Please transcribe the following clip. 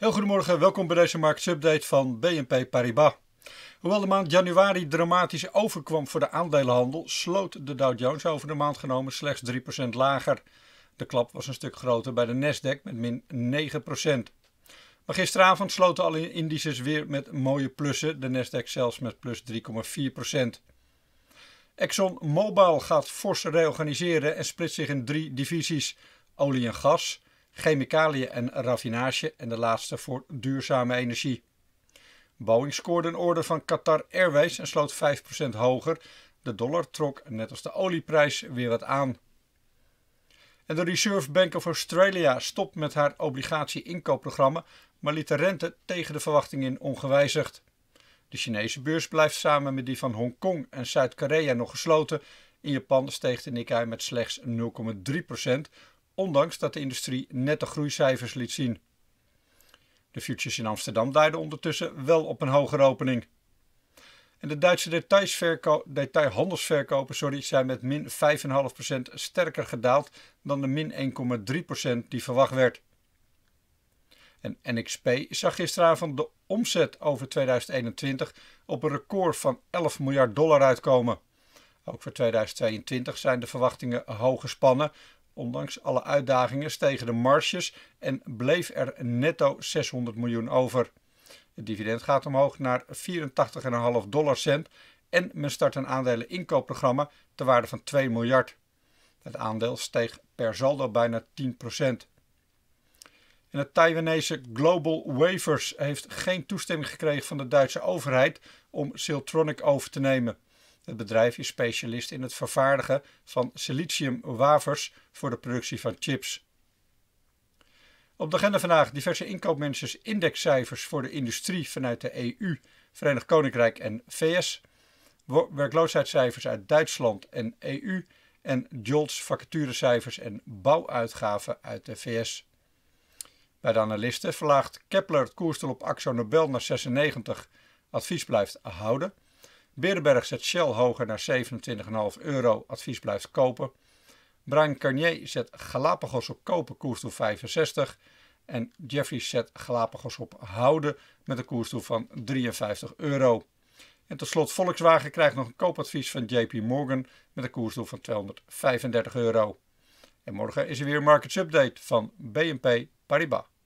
Heel goedemorgen, welkom bij deze marktsupdate van BNP Paribas. Hoewel de maand januari dramatisch overkwam voor de aandelenhandel, sloot de Dow Jones over de maand genomen slechts 3% lager. De klap was een stuk groter bij de Nasdaq met min 9%. Maar gisteravond sloten alle indices weer met mooie plussen, de Nasdaq zelfs met plus 3,4%. Exxon Mobil gaat fors reorganiseren en splitst zich in drie divisies: olie en gas, chemicaliën en raffinage en de laatste voor duurzame energie. Boeing scoorde een order van Qatar Airways en sloot 5% hoger. De dollar trok, net als de olieprijs, weer wat aan. En de Reserve Bank of Australia stopt met haar obligatie-inkoopprogramma, maar liet de rente tegen de verwachting in ongewijzigd. De Chinese beurs blijft samen met die van Hongkong en Zuid-Korea nog gesloten. In Japan steeg de Nikkei met slechts 0,3%, ondanks dat de industrie nette groeicijfers liet zien. De futures in Amsterdam duiden ondertussen wel op een hogere opening. En de Duitse detailhandelsverkopen sorry, zijn met min 5,5% sterker gedaald dan de min 1,3% die verwacht werd. En NXP zag gisteravond de omzet over 2021 op een record van 11 miljard dollar uitkomen. Ook voor 2022 zijn de verwachtingen hoog gespannen, Ondanks alle uitdagingen stegen de marges en bleef er netto 600 miljoen over. Het dividend gaat omhoog naar 84,5 dollar cent en men start een aandeleninkoopprogramma inkoopprogramma ter waarde van 2 miljard. Het aandeel steeg per saldo bijna 10%. En het Taiwanese Global Wafers heeft geen toestemming gekregen van de Duitse overheid om Siltronic over te nemen. Het bedrijf is specialist in het vervaardigen van siliciumwafers voor de productie van chips. Op de agenda vandaag diverse inkoopmanagers indexcijfers voor de industrie vanuit de EU, Verenigd Koninkrijk en VS. Werkloosheidscijfers uit Duitsland en EU. En JOLTS vacaturecijfers en bouwuitgaven uit de VS. Bij de analisten verlaagt Kepler het koerstel op Axo Nobel naar 96. Advies blijft houden. Birdenberg zet Shell hoger naar 27,5 euro. Advies blijft kopen. Brian Carnier zet Galapagos op kopen, koersdoel 65. En Jeffries zet Galapagos op houden met een koersdoel van 53 euro. En tot slot Volkswagen krijgt nog een koopadvies van JP Morgan met een koersdoel van 235 euro. En morgen is er weer een markets update van BNP Paribas.